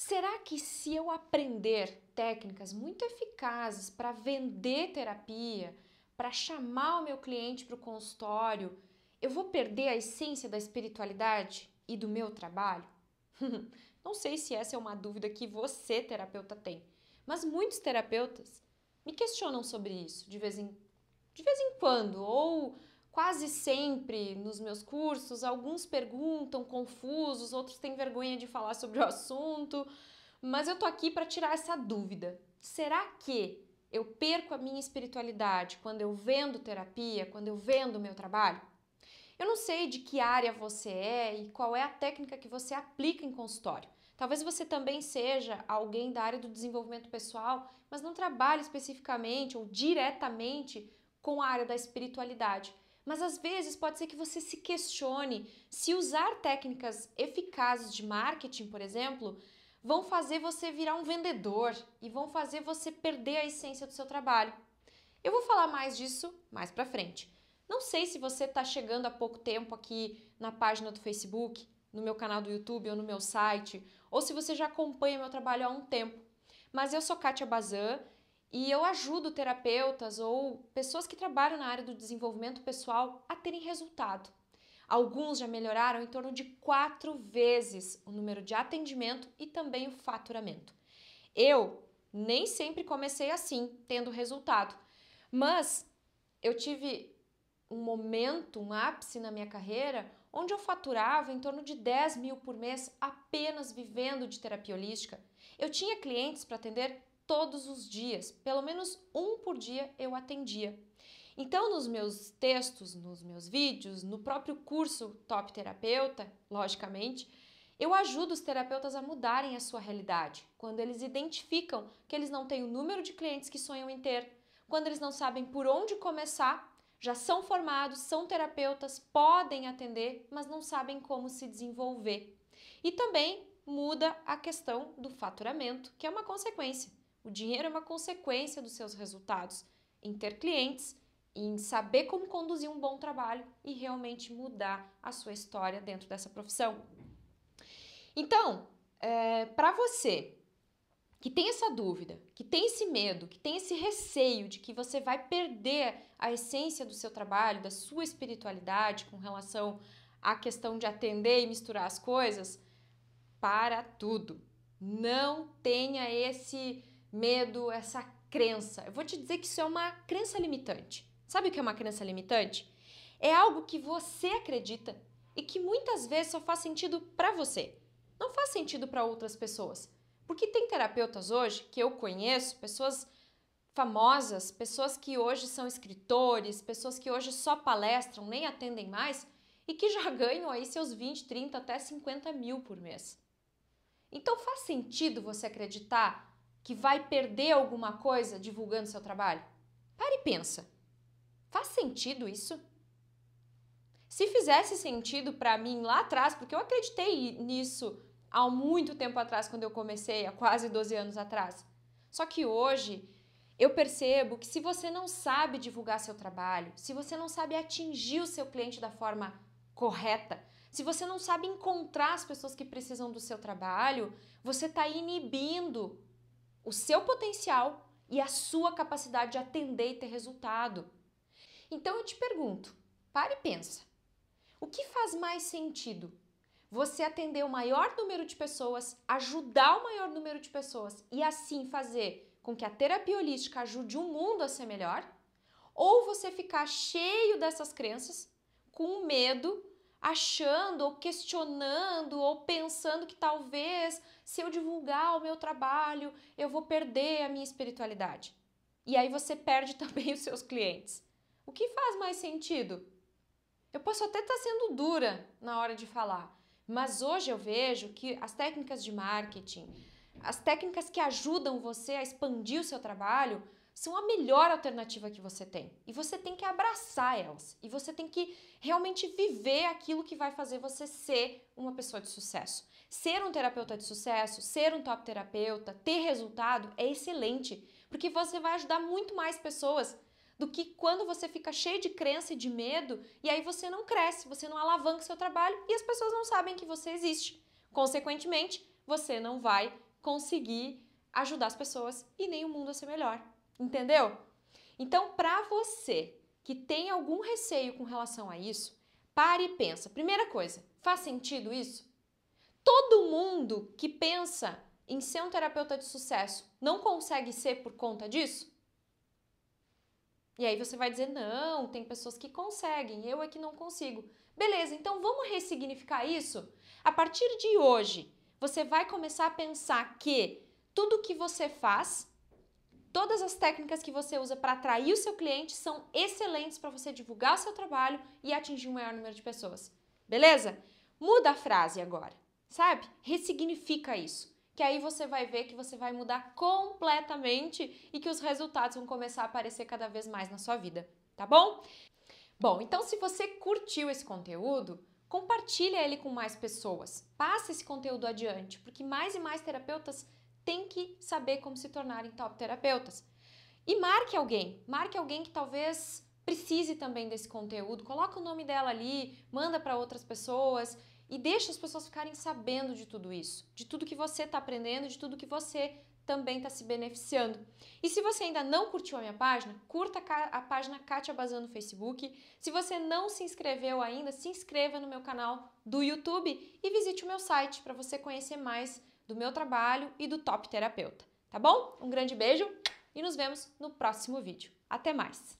Será que se eu aprender técnicas muito eficazes para vender terapia, para chamar o meu cliente para o consultório, eu vou perder a essência da espiritualidade e do meu trabalho? Não sei se essa é uma dúvida que você, terapeuta, tem, mas muitos terapeutas me questionam sobre isso de vez em, de vez em quando, ou Quase sempre nos meus cursos, alguns perguntam confusos, outros têm vergonha de falar sobre o assunto, mas eu tô aqui para tirar essa dúvida. Será que eu perco a minha espiritualidade quando eu vendo terapia, quando eu vendo meu trabalho? Eu não sei de que área você é e qual é a técnica que você aplica em consultório. Talvez você também seja alguém da área do desenvolvimento pessoal, mas não trabalhe especificamente ou diretamente com a área da espiritualidade mas às vezes pode ser que você se questione se usar técnicas eficazes de marketing, por exemplo, vão fazer você virar um vendedor e vão fazer você perder a essência do seu trabalho. Eu vou falar mais disso mais para frente. Não sei se você está chegando há pouco tempo aqui na página do Facebook, no meu canal do YouTube ou no meu site, ou se você já acompanha meu trabalho há um tempo. Mas eu sou Kátia Bazan e eu ajudo terapeutas ou pessoas que trabalham na área do desenvolvimento pessoal a terem resultado. Alguns já melhoraram em torno de quatro vezes o número de atendimento e também o faturamento. Eu nem sempre comecei assim, tendo resultado, mas eu tive um momento, um ápice na minha carreira, onde eu faturava em torno de 10 mil por mês apenas vivendo de terapia holística. Eu tinha clientes para atender todos os dias, pelo menos um por dia eu atendia. Então, nos meus textos, nos meus vídeos, no próprio curso Top Terapeuta, logicamente, eu ajudo os terapeutas a mudarem a sua realidade, quando eles identificam que eles não têm o número de clientes que sonham em ter, quando eles não sabem por onde começar, já são formados, são terapeutas, podem atender, mas não sabem como se desenvolver. E também muda a questão do faturamento, que é uma consequência. O dinheiro é uma consequência dos seus resultados em ter clientes, em saber como conduzir um bom trabalho e realmente mudar a sua história dentro dessa profissão. Então, é, para você que tem essa dúvida, que tem esse medo, que tem esse receio de que você vai perder a essência do seu trabalho, da sua espiritualidade com relação à questão de atender e misturar as coisas, para tudo. Não tenha esse medo, essa crença. Eu vou te dizer que isso é uma crença limitante. Sabe o que é uma crença limitante? É algo que você acredita e que muitas vezes só faz sentido para você. Não faz sentido para outras pessoas. Porque tem terapeutas hoje que eu conheço, pessoas famosas, pessoas que hoje são escritores, pessoas que hoje só palestram, nem atendem mais e que já ganham aí seus 20, 30, até 50 mil por mês. Então faz sentido você acreditar que vai perder alguma coisa divulgando seu trabalho? Para e pensa. Faz sentido isso? Se fizesse sentido para mim lá atrás, porque eu acreditei nisso há muito tempo atrás, quando eu comecei, há quase 12 anos atrás. Só que hoje eu percebo que se você não sabe divulgar seu trabalho, se você não sabe atingir o seu cliente da forma correta, se você não sabe encontrar as pessoas que precisam do seu trabalho, você está inibindo o seu potencial e a sua capacidade de atender e ter resultado. Então eu te pergunto, pare e pensa. O que faz mais sentido? Você atender o maior número de pessoas, ajudar o maior número de pessoas e assim fazer com que a terapia holística ajude o mundo a ser melhor? Ou você ficar cheio dessas crenças com medo achando ou questionando ou pensando que talvez se eu divulgar o meu trabalho eu vou perder a minha espiritualidade. E aí você perde também os seus clientes. O que faz mais sentido? Eu posso até estar sendo dura na hora de falar, mas hoje eu vejo que as técnicas de marketing, as técnicas que ajudam você a expandir o seu trabalho, são a melhor alternativa que você tem. E você tem que abraçar elas. E você tem que realmente viver aquilo que vai fazer você ser uma pessoa de sucesso. Ser um terapeuta de sucesso, ser um top terapeuta, ter resultado é excelente, porque você vai ajudar muito mais pessoas do que quando você fica cheio de crença e de medo e aí você não cresce, você não alavanca seu trabalho e as pessoas não sabem que você existe. Consequentemente, você não vai conseguir ajudar as pessoas e nem o mundo a ser melhor. Entendeu? Então, para você que tem algum receio com relação a isso, pare e pensa. Primeira coisa, faz sentido isso? Todo mundo que pensa em ser um terapeuta de sucesso não consegue ser por conta disso? E aí você vai dizer: não, tem pessoas que conseguem, eu é que não consigo. Beleza, então vamos ressignificar isso? A partir de hoje, você vai começar a pensar que tudo que você faz Todas as técnicas que você usa para atrair o seu cliente são excelentes para você divulgar o seu trabalho e atingir o um maior número de pessoas. Beleza? Muda a frase agora, sabe? Ressignifica isso. Que aí você vai ver que você vai mudar completamente e que os resultados vão começar a aparecer cada vez mais na sua vida, tá bom? Bom, então se você curtiu esse conteúdo, compartilha ele com mais pessoas. Passa esse conteúdo adiante, porque mais e mais terapeutas tem que saber como se tornarem top terapeutas. E marque alguém, marque alguém que talvez precise também desse conteúdo, coloca o nome dela ali, manda para outras pessoas e deixa as pessoas ficarem sabendo de tudo isso, de tudo que você está aprendendo, de tudo que você também está se beneficiando. E se você ainda não curtiu a minha página, curta a página Kátia Bazan no Facebook. Se você não se inscreveu ainda, se inscreva no meu canal do YouTube e visite o meu site para você conhecer mais do meu trabalho e do Top Terapeuta, tá bom? Um grande beijo e nos vemos no próximo vídeo. Até mais!